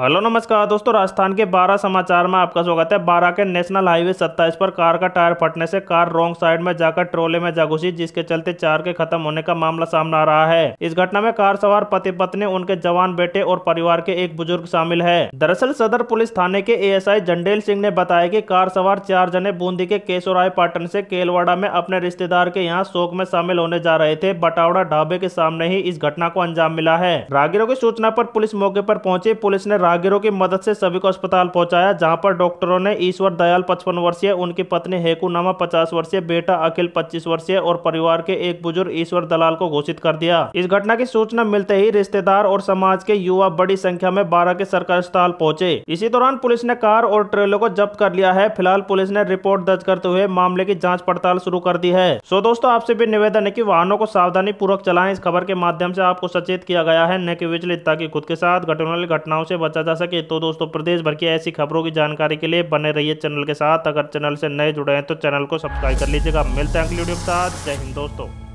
hello नमस्कार दोस्तों राजस्थान के बारह समाचार में आपका स्वागत है बारह के नेशनल हाईवे सत्ताईस पर कार का टायर फटने से कार रॉन्ग साइड में जाकर ट्रोले में जा घुसी जिसके चलते चार के खत्म होने का मामला सामने आ रहा है इस घटना में कार सवार पति पत्नी उनके जवान बेटे और परिवार के एक बुजुर्ग शामिल है दरअसल सदर पुलिस थाने के ए जंडेल सिंह ने बताया की कार सवार चार जने बूंदी के केशोराय पाटन ऐसी केलवाड़ा में अपने रिश्तेदार के यहाँ शोक में शामिल होने जा रहे थे बटावड़ा ढाबे के सामने ही इस घटना को अंजाम मिला है रागिरों की सूचना आरोप पुलिस मौके आरोप पहुँची पुलिस ने राहगीरों की मदद से सभी को अस्पताल पहुंचाया जहां पर डॉक्टरों ने ईश्वर दयाल पचपन वर्षीय उनकी पत्नी हेकू नामा पचास वर्षीय बेटा अखिल पच्चीस वर्षीय और परिवार के एक बुजुर्ग ईश्वर दलाल को घोषित कर दिया इस घटना की सूचना मिलते ही रिश्तेदार और समाज के युवा बड़ी संख्या में बारह के सरकारी अस्पताल पहुंचे इसी दौरान पुलिस ने कार और ट्रेलर को जब्त कर लिया है फिलहाल पुलिस ने रिपोर्ट दर्ज करते हुए मामले की जाँच पड़ताल शुरू कर दी है सो दोस्तों आपसे भी निवेदन है की वाहनों को सावधानी पूर्वक चलाए इस खबर के माध्यम ऐसी आपको सचेत किया गया है न की विचलित की खुद के साथ घटने वाली घटनाओं से बचा पहुंचा जा सके तो दोस्तों प्रदेश भर की ऐसी खबरों की जानकारी के लिए बने रहिए चैनल के साथ अगर चैनल से नए जुड़े हैं तो चैनल को सब्सक्राइब कर लीजिएगा मिलते हैं अगली वीडियो के साथ जय हिंद दोस्तों